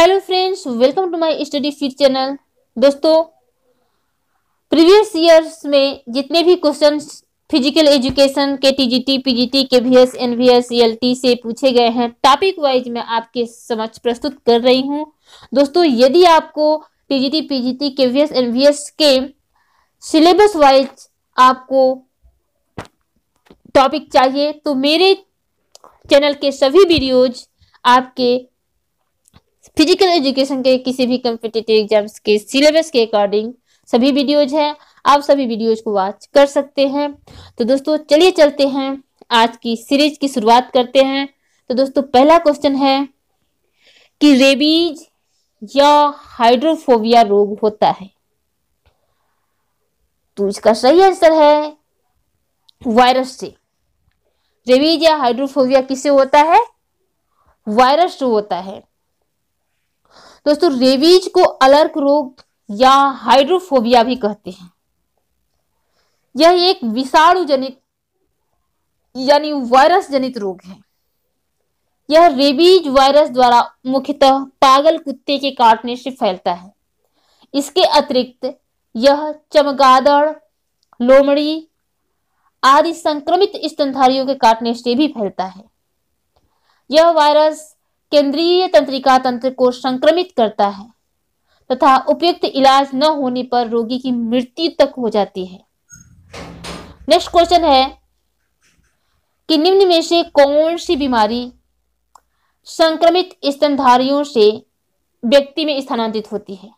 hello friends welcome to my study feed channel दोस्तों previous years में जितने भी क्वेश्चन फिजिकल एजुकेशन के T T T G G P K V S N V S L T से पूछे गए हैं टॉपिक वाइज मैं आपके समक्ष प्रस्तुत कर रही हूं दोस्तों यदि आपको T T T G G P K V S N V S के सिलेबस वाइज आपको टॉपिक चाहिए तो मेरे चैनल के सभी वीडियोज आपके फिजिकल एजुकेशन के किसी भी कम्पिटेटिव एग्जाम्स के सिलेबस के अकॉर्डिंग सभी वीडियोज हैं आप सभी वीडियोज को वॉच कर सकते हैं तो दोस्तों चलिए चलते हैं आज की सीरीज की शुरुआत करते हैं तो दोस्तों पहला क्वेश्चन है कि रेबीज या हाइड्रोफोबिया रोग होता है तो इसका सही आंसर है वायरस से रेबीज या हाइड्रोफोबिया किससे होता है वायरस से होता है दोस्तों रेबीज को अलर्क रोग या हाइड्रोफोबिया भी कहते हैं यह एक विषाणु जनित यानी वायरस जनित रोग है यह रेबीज वायरस द्वारा मुख्यतः पागल कुत्ते के काटने से फैलता है इसके अतिरिक्त यह चमगादड़ लोमड़ी आदि संक्रमित स्तनधारियों के काटने से भी फैलता है यह वायरस केंद्रीय तंत्रिका तंत्र को संक्रमित करता है तथा उपयुक्त इलाज न होने पर रोगी की मृत्यु तक हो जाती है नेक्स्ट क्वेश्चन है कि निम्न में से कौन सी बीमारी संक्रमित स्तनधारियों से व्यक्ति में स्थानांतरित होती है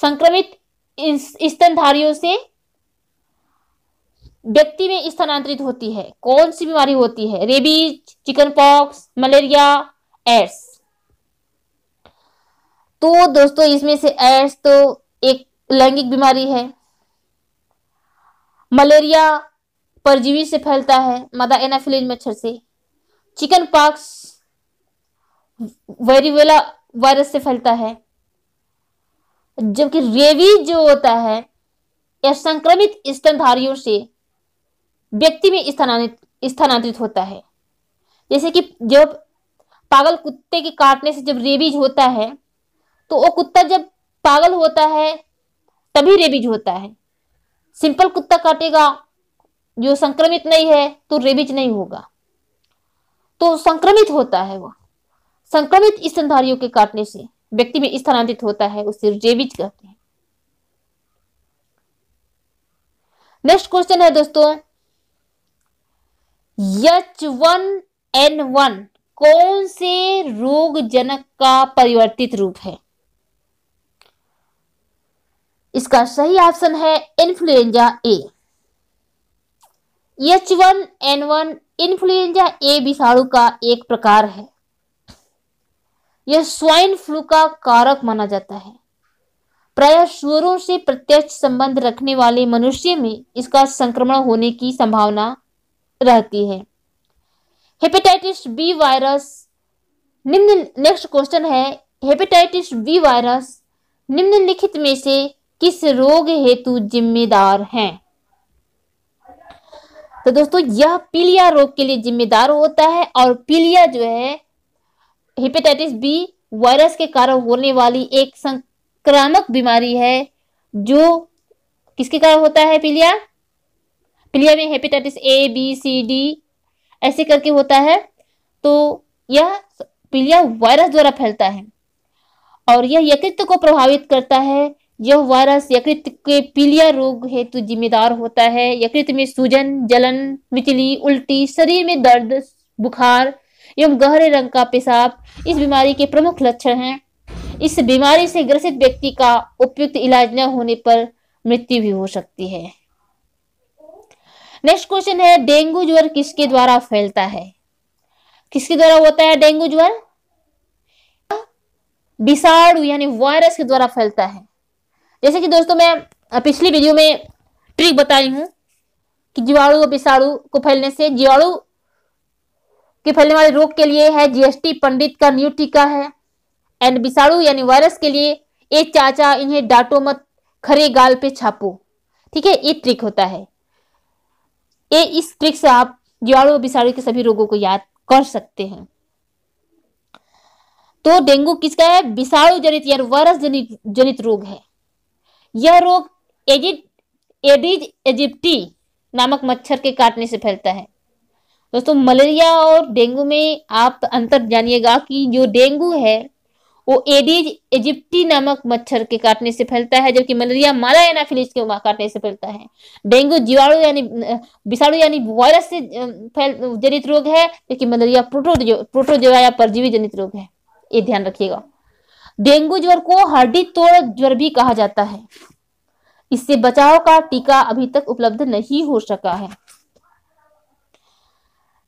संक्रमित स्तनधारियों से व्यक्ति में स्थानांतरित होती है कौन सी बीमारी होती है rabies chicken pox malaria AIDS तो दोस्तों इसमें से एड्स तो एक लैंगिक बीमारी है मलेरिया परजीवी से फैलता है मदा एनाफिलिन मच्छर से चिकन पॉक्स वेरिवेला वायरस से फैलता है जबकि रेबीज जो होता है या संक्रमित स्तनधारियों से व्यक्ति में स्थानांतरित होता है जैसे कि जब पागल कुत्ते के काटने से जब रेबीज होता है तो वो कुत्ता जब पागल होता है तभी रेबीज होता है सिंपल कुत्ता काटेगा जो संक्रमित नहीं है तो रेबीज नहीं होगा तो संक्रमित होता है वह संक्रमित स्तनधारियों के काटने से व्यक्ति में स्थानांतरित होता है उसे रेबीज कहते हैं नेक्स्ट क्वेश्चन है दोस्तों यच वन एन वन कौन से रोग जनक का परिवर्तित रूप है इसका सही ऑप्शन है influenza A H one N one influenza A विषाणु का एक प्रकार है यह स्वाइन फ्लू का कारक माना जाता है प्राय स्वरों से प्रत्यक्ष संबंध रखने वाले मनुष्य में इसका संक्रमण होने की संभावना रहती है हेपेटाइटिस बी वायरस निम्न नेक्स्ट क्वेश्चन है हेपेटाइटिस बी वायरस निम्नलिखित में से किस रोग हेतु जिम्मेदार है तो दोस्तों यह पीलिया रोग के लिए जिम्मेदार होता है और पीलिया जो है हेपेटाइटिस बी वायरस के कारण होने वाली एक संक्रामक बीमारी है जो किसके कारण होता है पीलिया क्लियर में hepatitis A B C D ऐसे करके होता है तो यह पीलिया वायरस द्वारा फैलता है और यह यकृत को प्रभावित करता है यह वायरस यकृत के पीलिया रोग हेतु जिम्मेदार होता है यकृत में सूजन जलन मिचली उल्टी शरीर में दर्द बुखार एवं गहरे रंग का पेशाब इस बीमारी के प्रमुख लक्षण हैं इस बीमारी से ग्रसित व्यक्ति का उपयुक्त इलाज न होने पर मृत्यु भी हो सकती है नेक्स्ट क्वेश्चन है डेंगू ज्वर किसके द्वारा फैलता है किसके द्वारा होता है डेंगू ज्वर विषाणु यानी वायरस के द्वारा फैलता है जैसे कि दोस्तों मैं पिछली वीडियो में ट्रिक बताई हूं कि जीवाणु और विषाणु को फैलने से जीवाणु के फैलने वाले रोग के लिए है जीएसटी पंडित का न्यू टीका है एंड विषाणु यानी वायरस के लिए ए चाचा इन्हें डाटो मत खरे गाल पे छापो ठीक है ये ट्रिक होता है ये इस ट्रिक से आप जीवाणु विषाणु के सभी रोगों को याद कर सकते हैं तो डेंगू किसका है विषाणु जनित या वायरस जनित जनित रोग है यह रोग एजिट एडिज एजिप्टी नामक मच्छर के काटने से फैलता है दोस्तों मलेरिया और डेंगू में आप अंतर जानिएगा कि जो डेंगू है वो एडीज इजिप्टी नामक मच्छर के काटने से फैलता है जबकि मलेरिया माला एनाफिलिस के काटने से फैलता है डेंगू जीवाणु यानी विषाणु यानी वायरस से फैल जनित रोग है जबकि मलेरिया प्रोटोजो प्रोटोजोआ या परजीवी जनित रोग है ये ध्यान रखिएगा डेंगू ज्वर को हड्डी तोड़ ज्वर भी कहा जाता है इससे बचाव का टीका अभी तक उपलब्ध नहीं हो सका है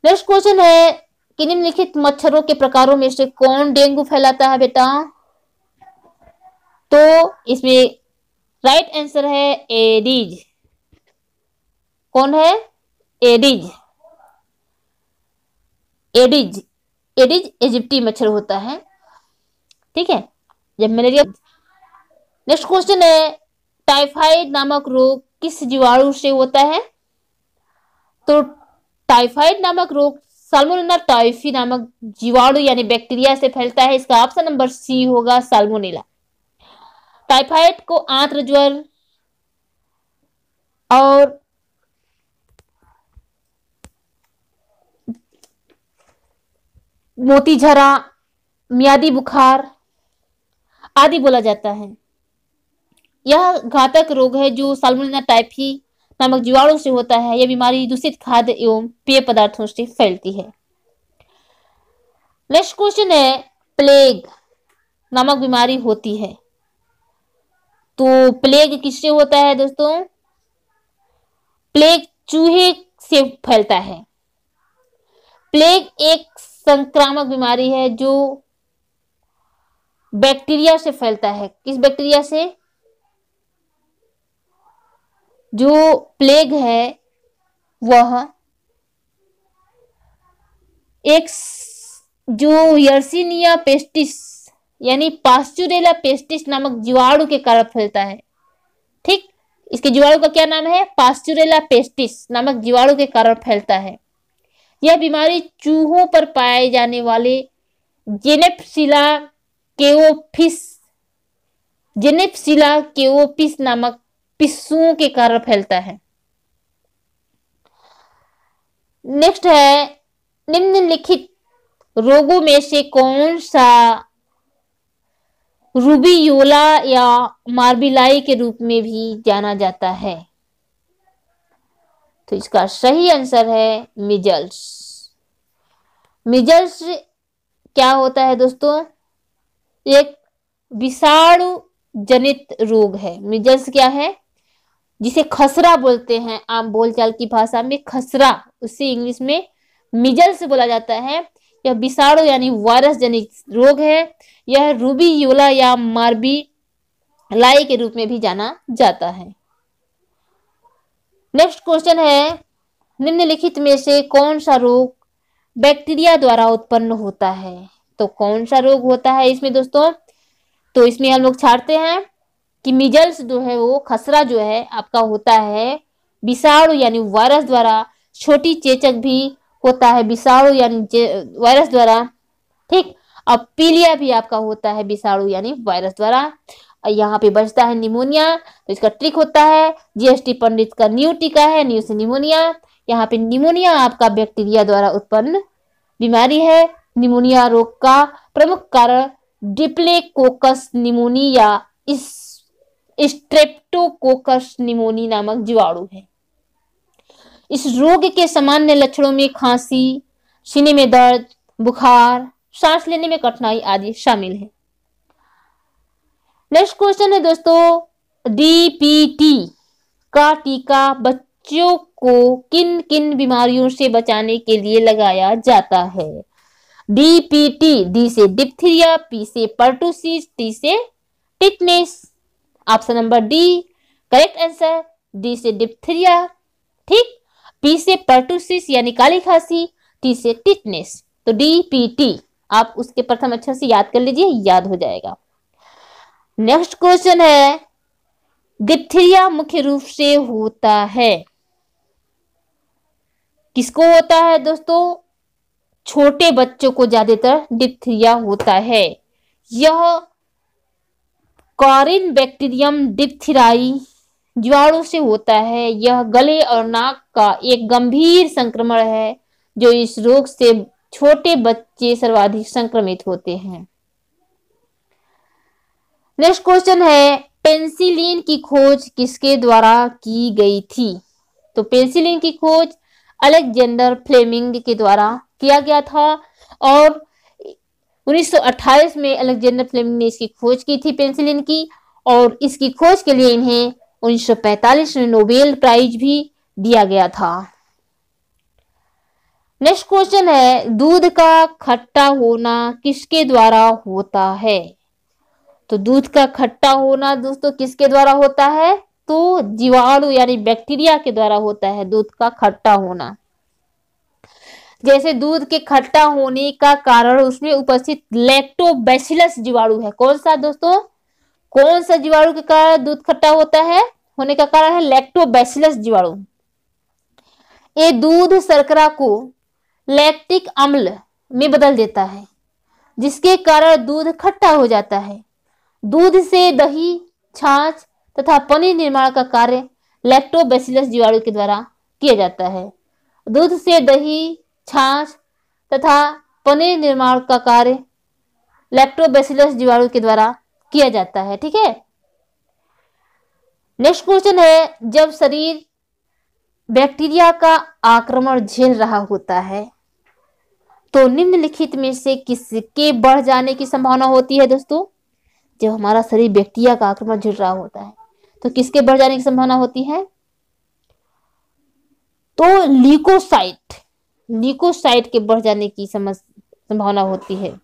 नेक्स्ट क्वेश्चन है कि निम्नलिखित मच्छरों के प्रकारों में से कौन डेंगू फैलाता है बेटा तो इसमें राइट आंसर है एडीज कौन है एडीज एडीज एडीज इजिप्टी मच्छर होता है ठीक है जब मलेरिया नेक्स्ट क्वेश्चन है टाइफाइड नामक रोग किस जीवाणु से होता है तो टाइफाइड नामक रोग साल्मोनेला टाइफी नामक जीवाणु यानी बैक्टीरिया से फैलता है इसका ऑप्शन नंबर सी होगा साल्मोनेला टाइफाइड को आंत्र ज्वर और मोती झरा मियादी बुखार आदि बोला जाता है यह घातक रोग है जो साल्मोनेला टाइफी नामक जीवाणु से होता है यह बीमारी दूषित खाद्य एवं पेय पदार्थों से फैलती है नेक्स्ट क्वेश्चन है प्लेग नामक बीमारी होती है तो प्लेग किससे होता है दोस्तों प्लेग चूहे से फैलता है प्लेग एक संक्रामक बीमारी है जो बैक्टीरिया से फैलता है किस बैक्टीरिया से जो प्लेग है वह एक जो यर्सिनिया पेस्टिस यानी पास्चुरेला पेस्टिस नामक जीवाणु के कारण फैलता है ठीक इसके जीवाणु का क्या नाम है पास्चुरेला पेस्टिस नामक जीवाणु के कारण फैलता है यह बीमारी चूहों पर पाए जाने वाले जेनेपसिला केओफिस जेनेपसिला केओफिस नामक पिस्सुओं के कारण फैलता है नेक्स्ट है निम्नलिखित रोगों में से कौन सा रूबीयोला या मार्बिलाई के रूप में भी जाना जाता है तो इसका सही आंसर है मिजल्स मिजल्स क्या होता है दोस्तों एक विषाणु जनित रोग है मिजल्स क्या है जिसे खसरा बोलते हैं आम बोलचाल की भाषा में खसरा उसे इंग्लिश में मिजल्स बोला जाता है यह विषाणु यानी वायरस जनित रोग है यह रूबी योला या मार्बी लाई के रूप में भी जाना जाता है नेक्स्ट क्वेश्चन है निम्नलिखित में से कौन सा रोग बैक्टीरिया द्वारा उत्पन्न होता है तो कौन सा रोग होता है इसमें दोस्तों तो इसमें हम लोग छाड़ते हैं कि मिजल्स जो है वो खसरा जो है आपका होता है विषाणु यानी वायरस द्वारा छोटी चेचक भी होता है विषाणु यानी वायरस द्वारा ठीक अब पीलिया भी आपका होता है विषाणु यानी वायरस द्वारा यहाँ पे बचता है निमोनिया तो इसका ट्रिक होता है जीएसटी पंडित का न्यू टीका है न्यू से निमोनिया यहाँ पे निमोनिया आपका बैक्टीरिया द्वारा उत्पन्न बीमारी है निमोनिया रोग का प्रमुख कारण डिप्लेकोकस निमोनिया इस स्ट्रेप्टोकोकस निमोनी नामक जीवाणु है इस रोग के सामान्य लक्षणों में खांसी सीने में दर्द बुखार सांस लेने में कठिनाई आदि शामिल है नेक्स्ट क्वेश्चन है दोस्तों डीपीटी का टीका बच्चों को किन किन बीमारियों से बचाने के लिए लगाया जाता है डीपीटी डी से डिप्थीरिया पी से पर्टोसिस टी से tetanus option number D correct answer D से डिप्थीरिया ठीक पी से पर्टूसिस यानी काली खांसी टी से टिटनेस तो डी पी टी आप उसके प्रथम अक्षर से याद कर लीजिए याद हो जाएगा नेक्स्ट क्वेश्चन है डिप्थीरिया मुख्य रूप से होता है किसको होता है दोस्तों छोटे बच्चों को ज्यादातर डिप्थीरिया होता है यह कॉरिन बैक्टीरियम डिप्थिराई जीवाणु से होता है यह गले और नाक का एक गंभीर संक्रमण है जो इस रोग से छोटे बच्चे सर्वाधिक संक्रमित होते हैं नेक्स्ट क्वेश्चन है पेंसिलिन की खोज किसके द्वारा की गई थी तो पेंसिलिन की खोज अलेक्जेंडर फ्लेमिंग के द्वारा किया गया था और 1928 में अलेक्जेंडर फ्लेमिंग ने इसकी खोज की थी पेंसिलिन की और इसकी खोज के लिए इन्हें 1945 में नोबेल प्राइज भी दिया गया था नेक्स्ट क्वेश्चन है दूध का खट्टा होना किसके द्वारा होता है तो दूध का खट्टा होना दोस्तों किसके द्वारा होता है तो जीवाणु यानी बैक्टीरिया के द्वारा होता है दूध का खट्टा होना जैसे दूध के खट्टा होने का कारण उसमें उपस्थित लैक्टोबैसिलस जीवाणु है कौन सा दोस्तों कौन सा जीवाणु के कारण दूध खट्टा होता है होने का कारण है लैक्टोबैसिलस जीवाणु ये दूध शर्करा को लैक्टिक अम्ल में बदल देता है जिसके कारण दूध खट्टा हो जाता है दूध से दही छाछ तथा पनीर निर्माण का कार्य लैक्टोबैसिलस जीवाणु के द्वारा किया जाता है दूध से दही छाछ तथा पनीर निर्माण का कार्य लैक्टोबेसिलस जीवाणु के द्वारा किया जाता है ठीक है नेक्स्ट क्वेश्चन है जब शरीर बैक्टीरिया का आक्रमण झेल रहा होता है तो निम्नलिखित में से किसके बढ़ जाने की संभावना होती है दोस्तों जब हमारा शरीर बैक्टीरिया का आक्रमण झेल रहा होता है तो किसके बढ़ जाने की संभावना होती है तो लीकोसाइट लिकोसाइट के बढ़ जाने की संभावना होती है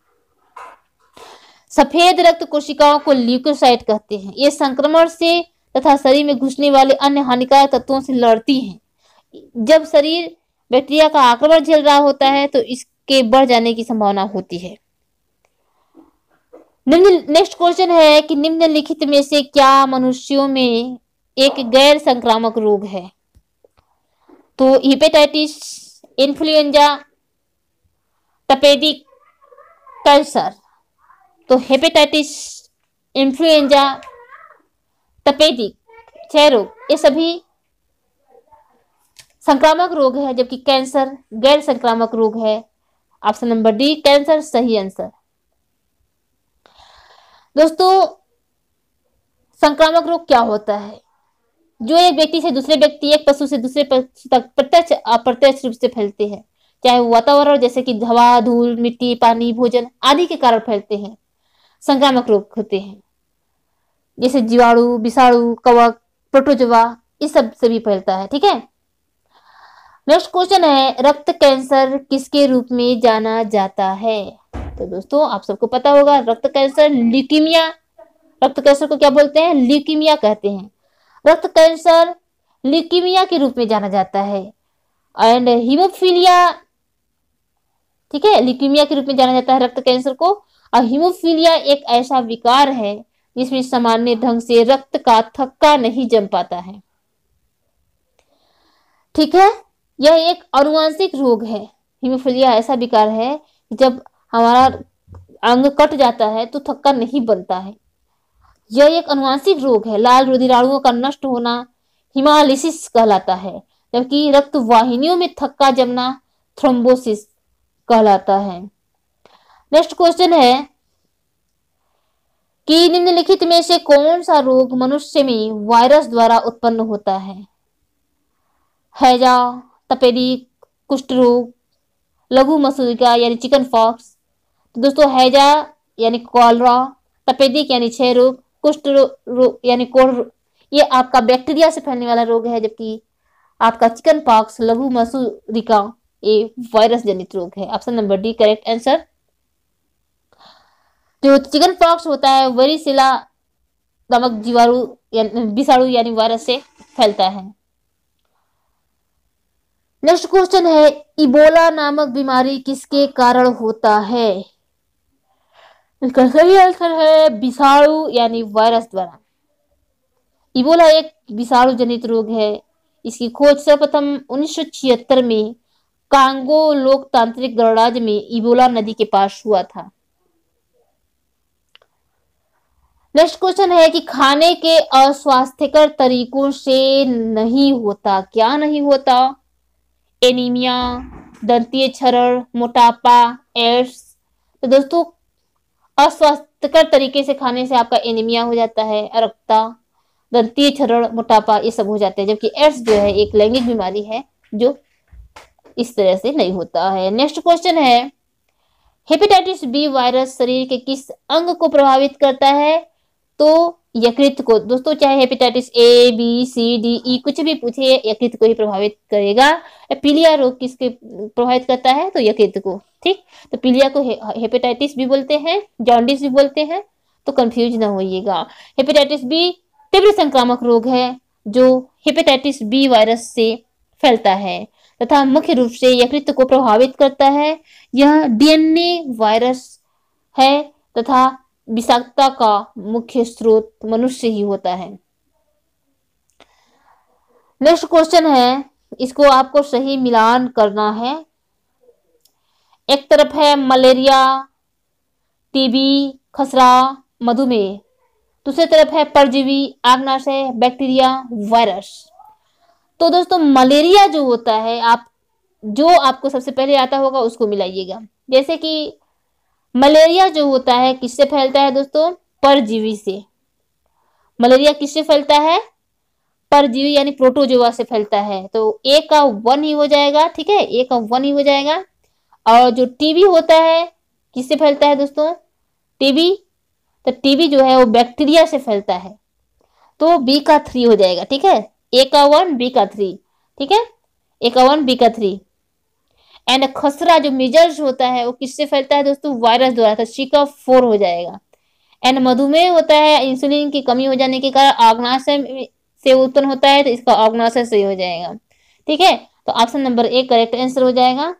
सफेद रक्त कोशिकाओं को ल्यूकोसाइट कहते हैं ये संक्रमण से तथा शरीर में घुसने वाले अन्य हानिकारक तत्वों से लड़ती हैं जब शरीर बैक्टीरिया का आक्रमण झेल रहा होता है तो इसके बढ़ जाने की संभावना होती है निम्न नेक्स्ट क्वेश्चन है कि निम्नलिखित में से क्या मनुष्यों में एक गैर संक्रामक रोग है तो हिपेटाइटिस इन्फ्लुएंजा तपेदिक कैंसर तो हेपेटाइटिस इन्फ्लुएंजा तपेदिक क्षय रोग ये सभी संक्रामक रोग है जबकि कैंसर गैर संक्रामक रोग है ऑप्शन नंबर डी कैंसर सही आंसर दोस्तों संक्रामक रोग क्या होता है जो एक व्यक्ति से दूसरे व्यक्ति एक पशु से दूसरे पशु तक प्रत्यक्ष अप्रत्यक्ष रूप से फैलते हैं चाहे वातावरण जैसे कि हवा धूल मिट्टी पानी भोजन आदि के कारण फैलते हैं संक्रामक रोग होते हैं जैसे जीवाणु विषाणु कवक प्रोटोजवा इस सब से भी फैलता है ठीक है नेक्स्ट क्वेश्चन है रक्त कैंसर किसके रूप में जाना जाता है तो दोस्तों आप सबको पता होगा रक्त कैंसर ल्यूकीमिया रक्त कैंसर को क्या बोलते हैं ल्यूकीमिया कहते हैं रक्त कैंसर लिकीमिया के रूप में जाना जाता है एंड हीमोफीलिया ठीक है लिकीमिया के रूप में जाना जाता है रक्त कैंसर को और हीमोफीलिया एक ऐसा विकार है जिसमें सामान्य ढंग से रक्त का थक्का नहीं जम पाता है ठीक है यह एक अनुवांशिक रोग है हीमोफीलिया ऐसा विकार है जब हमारा अंग कट जाता है तो थक्का नहीं बनता है यह एक अनुवांशिक रोग है लाल रुधिराणुओं का नष्ट होना हिमालिसिस कहलाता है जबकि रक्त वाहिनियों में थक्का जमना थ्रोम्बोसिस कहलाता है नेक्स्ट क्वेश्चन है कि निम्नलिखित में से कौन सा रोग मनुष्य में वायरस द्वारा उत्पन्न होता है हैजा तपेदी कुष्ठ रोग लघु मसूरिका यानी चिकन फॉक्स तो दोस्तों हैजा यानी कॉलरा तपेदिक यानी क्षय रोग कुष्ठ रोग यानी कोढ़ ये आपका बैक्टीरिया से फैलने वाला रोग है जबकि आपका चिकन पॉक्स लघु मसूरिका ये वायरस जनित रोग है option number D correct answer जो चिकन पॉक्स होता है वरीसिला नामक जीवाणु विषाणु यानी वायरस से फैलता है नेक्स्ट क्वेश्चन है इबोला नामक बीमारी किसके कारण होता है इसका सही आंसर है विषाणु यानी वायरस द्वारा इबोला एक विषाणु जनित रोग है इसकी खोज सर्वप्रथम उन्नीस में कांगो लोकतांत्रिक गणराज्य में इबोला नदी के पास हुआ था नेक्स्ट क्वेश्चन है कि खाने के अस्वास्थ्यकर तरीकों से नहीं होता क्या नहीं होता एनीमिया दंतीय क्षरण मोटापा एड्स तो दोस्तों अस्वास्थ्यकर तरीके से खाने से आपका एनीमिया हो जाता है अरक्ता दंतीय छरण मोटापा ये सब हो जाते हैं जबकि एड्स जो है एक लैंगिक बीमारी है जो इस तरह से नहीं होता है नेक्स्ट क्वेश्चन है हेपेटाइटिस बी वायरस शरीर के किस अंग को प्रभावित करता है तो यकृत को दोस्तों चाहे hepatitis A B C D E कुछ भी पूछे यकृत को ही प्रभावित करेगा पीलिया रोग किसके प्रभावित करता है तो यकृत को ठीक तो पीलिया को हेपेटाइटिस भी बोलते हैं जॉन्डिस भी बोलते हैं तो कंफ्यूज ना होइएगा हेपेटाइटिस बी तीव्र संक्रामक रोग है जो हेपेटाइटिस बी वायरस से फैलता है तथा मुख्य रूप से यकृत को प्रभावित करता है यह डीएनए वायरस है तथा विषाक्तता का मुख्य स्रोत मनुष्य ही होता है नेक्स्ट क्वेश्चन है इसको आपको सही मिलान करना है एक तरफ है मलेरिया टीबी खसरा मधुमेह दूसरी तरफ है परजीवी आग्नाशय बैक्टीरिया वायरस तो दोस्तों मलेरिया जो होता है आप जो आपको सबसे पहले आता होगा उसको मिलाइएगा जैसे कि मलेरिया जो होता है किससे फैलता है दोस्तों परजीवी से मलेरिया किससे फैलता है परजीवी यानी प्रोटोजोआ से फैलता है तो ए का वन ही हो जाएगा ठीक है ए का वन ही हो जाएगा और जो टीबी होता है किससे फैलता है दोस्तों टीबी तो टीबी जो है वो बैक्टीरिया से फैलता है तो बी का थ्री हो जाएगा ठीक है ए का वन बी का थ्री ठीक है ए का वन बी का थ्री एंड खसरा जो मिजर्स होता है वो किससे फैलता है दोस्तों वायरस द्वारा तो सी का फोर हो जाएगा एंड मधुमेह होता है इंसुलिन की कमी हो जाने के कारण आग्नाशय से उत्पन्न होता है तो इसका आग्नाशय सही हो जाएगा ठीक है तो option number A correct answer हो जाएगा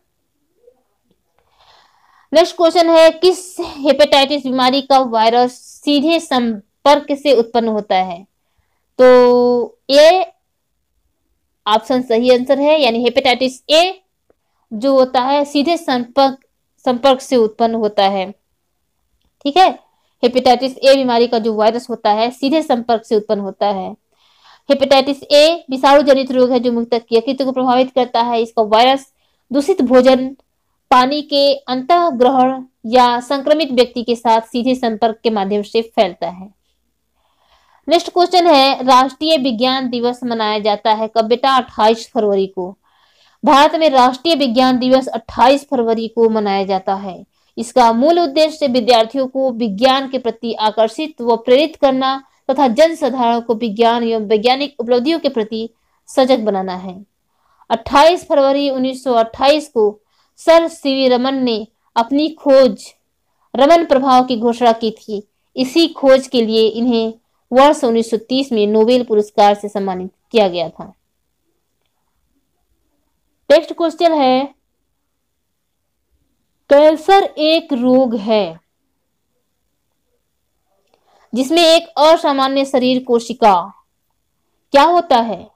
नेक्स्ट क्वेश्चन है किस हेपेटाइटिस बीमारी का वायरस सीधे संपर्क से उत्पन्न होता है तो ए ऑप्शन सही आंसर है यानी हेपेटाइटिस ए जो होता है सीधे संपर्क संपर्क से उत्पन्न होता है ठीक है हेपेटाइटिस ए बीमारी का जो वायरस होता है सीधे संपर्क से उत्पन्न होता है हेपेटाइटिस ए विषाणु जनित रोग है जो मुख्यतः यकृत को प्रभावित करता है इसका वायरस दूषित भोजन पानी के अंत ग्रहण या संक्रमित व्यक्ति के साथ सीधे संपर्क के माध्यम से फैलता है नेक्स्ट क्वेश्चन है राष्ट्रीय विज्ञान दिवस मनाया जाता है कब बेटा अट्ठाईस फरवरी को भारत में राष्ट्रीय विज्ञान दिवस 28 फरवरी को मनाया जाता है इसका मूल उद्देश्य विद्यार्थियों को विज्ञान के प्रति आकर्षित व प्रेरित करना तथा जनसाधारण को विज्ञान एवं वैज्ञानिक उपलब्धियों के प्रति सजग बनाना है 28 फरवरी 1928 को सर सीवी रमन ने अपनी खोज रमन प्रभाव की घोषणा की थी इसी खोज के लिए इन्हें वर्ष 1930 में नोबेल पुरस्कार से सम्मानित किया गया था नेक्स्ट क्वेश्चन है कैंसर एक रोग है जिसमें एक असामान्य शरीर कोशिका क्या होता है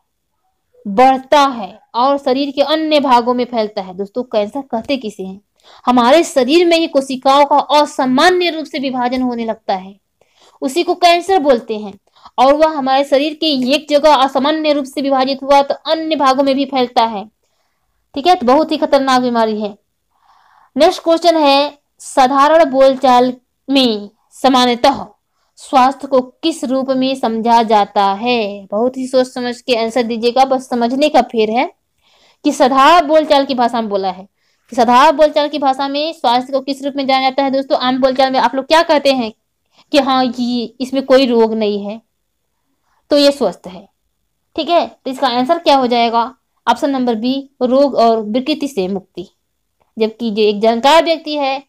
बढ़ता है और शरीर के अन्य भागों में फैलता है दोस्तों कैंसर कहते किसे हैं हमारे शरीर में ही कोशिकाओं का असामान्य रूप से विभाजन होने लगता है उसी को कैंसर बोलते हैं और वह हमारे शरीर के एक जगह असामान्य रूप से विभाजित हुआ तो अन्य भागों में भी फैलता है ठीक है तो बहुत ही खतरनाक बीमारी है नेक्स्ट क्वेश्चन है साधारण बोलचाल में सामान्यतः स्वास्थ्य को किस रूप में समझा जाता है बहुत ही सोच समझ के आंसर दीजिएगा बस समझने का फेर है कि सदा बोलचाल की भाषा में बोला है कि सदा बोलचाल की भाषा में स्वास्थ्य को किस रूप में जाना जाता है दोस्तों आम बोलचाल में आप लोग क्या कहते हैं कि हाँ ये इसमें कोई रोग नहीं है तो ये स्वस्थ है ठीक है तो इसका आंसर क्या हो जाएगा ऑप्शन नंबर बी रोग और विकृति से मुक्ति जबकि जो एक जानकार व्यक्ति है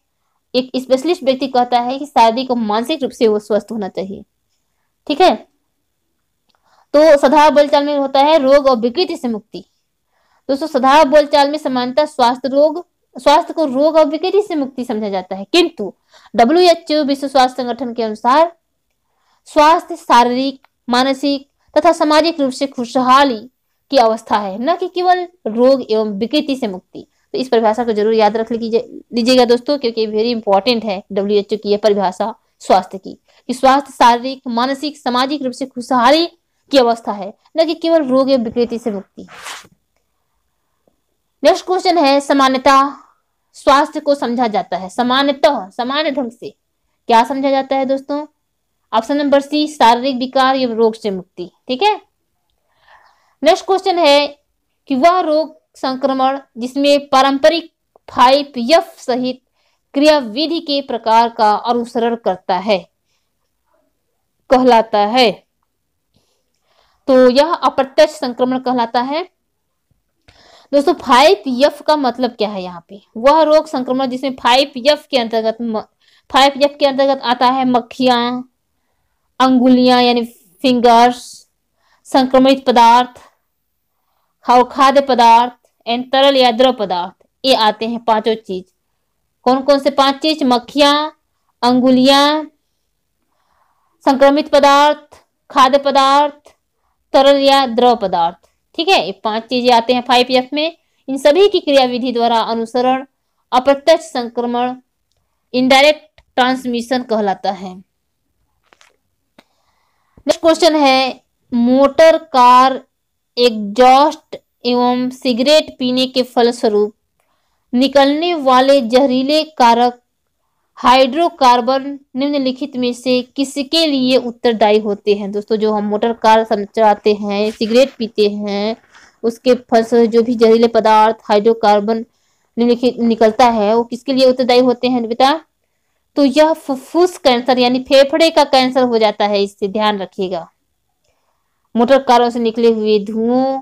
एक स्पेशलिस्ट व्यक्ति कहता है कि शादी को मानसिक रूप से वो स्वस्थ होना चाहिए ठीक है तो सदा बोलचाल में होता है रोग और विकृति से मुक्ति दोस्तों सदा बोलचाल में समानता स्वास्थ्य रोग स्वास्थ्य को रोग और विकृति से मुक्ति समझा जाता है किंतु डब्ल्यू एच ओ विश्व स्वास्थ्य संगठन के अनुसार स्वास्थ्य शारीरिक मानसिक तथा सामाजिक रूप से खुशहाली की अवस्था है न कि केवल रोग एवं विकृति से मुक्ति तो इस परिभाषा को जरूर याद रख लीजिएगा दोस्तों क्योंकि वेरी इंपॉर्टेंट है डब्ल्यू एच ओ की यह परिभाषा स्वास्थ्य की कि स्वास्थ्य शारीरिक मानसिक सामाजिक रूप से खुशहाली की अवस्था है न कि केवल रोग या विकृति से मुक्ति नेक्स्ट क्वेश्चन है सामान्यता स्वास्थ्य को समझा जाता है सामान्यतः सामान्य ढंग से क्या समझा जाता है दोस्तों ऑप्शन नंबर सी शारीरिक विकार एवं रोग से मुक्ति ठीक है नेक्स्ट क्वेश्चन है कि वह रोग संक्रमण जिसमें पारंपरिक फाइप यफ सहित क्रियाविधि के प्रकार का अनुसरण करता है कहलाता है तो यह अप्रत्यक्ष संक्रमण कहलाता है दोस्तों फाइव यफ का मतलब क्या है यहाँ पे वह रोग संक्रमण जिसमें फाइव यफ के अंतर्गत फाइव यफ के अंतर्गत आता है मक्खियां अंगुलियां यानी फिंगर्स संक्रमित पदार्थ खाद्य पदार्थ एंड तरल या द्रव पदार्थ ये आते हैं पांचों चीज कौन कौन से पांच चीज मक्खियां अंगुलियां संक्रमित पदार्थ खाद्य पदार्थ तरल या द्रव पदार्थ ठीक है ये पांच चीजें आते हैं फाइव एफ में इन सभी की क्रियाविधि द्वारा अनुसरण अप्रत्यक्ष संक्रमण इनडायरेक्ट ट्रांसमिशन कहलाता है नेक्स्ट क्वेश्चन है मोटर कार एग्जॉस्ट एवं सिगरेट पीने के फलस्वरूप निकलने वाले जहरीले कारक हाइड्रोकार्बन निम्नलिखित में से किसके लिए उत्तरदायी होते हैं दोस्तों जो हम मोटर कार चलाते हैं सिगरेट पीते हैं उसके फलस्वरूप जो भी जहरीले पदार्थ हाइड्रोकार्बन निम्नलिखित निकलता है वो किसके लिए उत्तरदायी होते हैं बेटा तो यह फुफ्फुस कैंसर यानी फेफड़े का कैंसर हो जाता है इससे ध्यान रखिएगा मोटर कारों से निकले हुए धुओं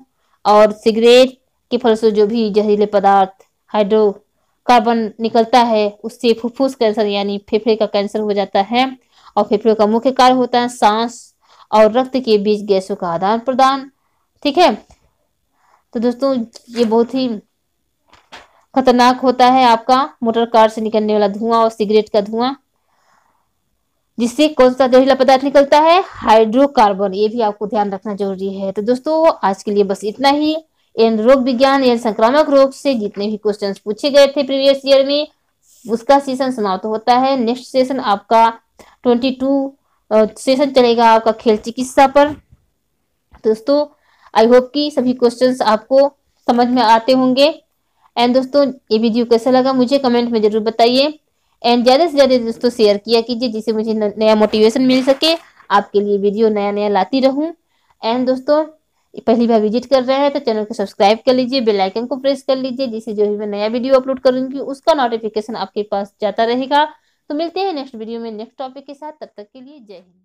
और सिगरेट के फल से जो भी जहरीले पदार्थ हाइड्रोकार्बन निकलता है उससे फुफ्फुस कैंसर यानी फेफड़े का कैंसर हो जाता है और फेफड़े का मुख्य कार्य होता है सांस और रक्त के बीच गैसों का आदान प्रदान ठीक है तो दोस्तों ये बहुत ही खतरनाक होता है आपका मोटर कार से निकलने वाला धुआं और सिगरेट का धुआं जिससे कौन सा जहरीला पदार्थ निकलता है हाइड्रोकार्बन ये भी आपको ध्यान रखना जरूरी है तो दोस्तों आज के लिए बस इतना ही एन रोग विज्ञान एन संक्रामक रोग से जितने भी क्वेश्चन पूछे गए थे प्रीवियस ईयर में उसका सेशन समाप्त होता है नेक्स्ट सेशन आपका ट्वेंटी टू सेशन चलेगा आपका खेल चिकित्सा पर दोस्तों आई होप कि सभी क्वेश्चंस आपको समझ में आते होंगे एंड दोस्तों ये वीडियो कैसा लगा मुझे कमेंट में जरूर बताइए एंड ज़्यादा से ज़्यादा दोस्तों शेयर किया कीजिए जिससे मुझे नया मोटिवेशन मिल सके आपके लिए वीडियो नया नया लाती रहूँ एंड दोस्तों पहली बार विजिट कर रहे हैं तो चैनल को सब्सक्राइब कर लीजिए बेल आइकन को प्रेस कर लीजिए जिससे जो भी मैं नया वीडियो अपलोड करूंगी उसका नोटिफिकेशन आपके पास जाता रहेगा तो मिलते हैं नेक्स्ट वीडियो में नेक्स्ट टॉपिक के साथ तब तक के लिए जय हिंद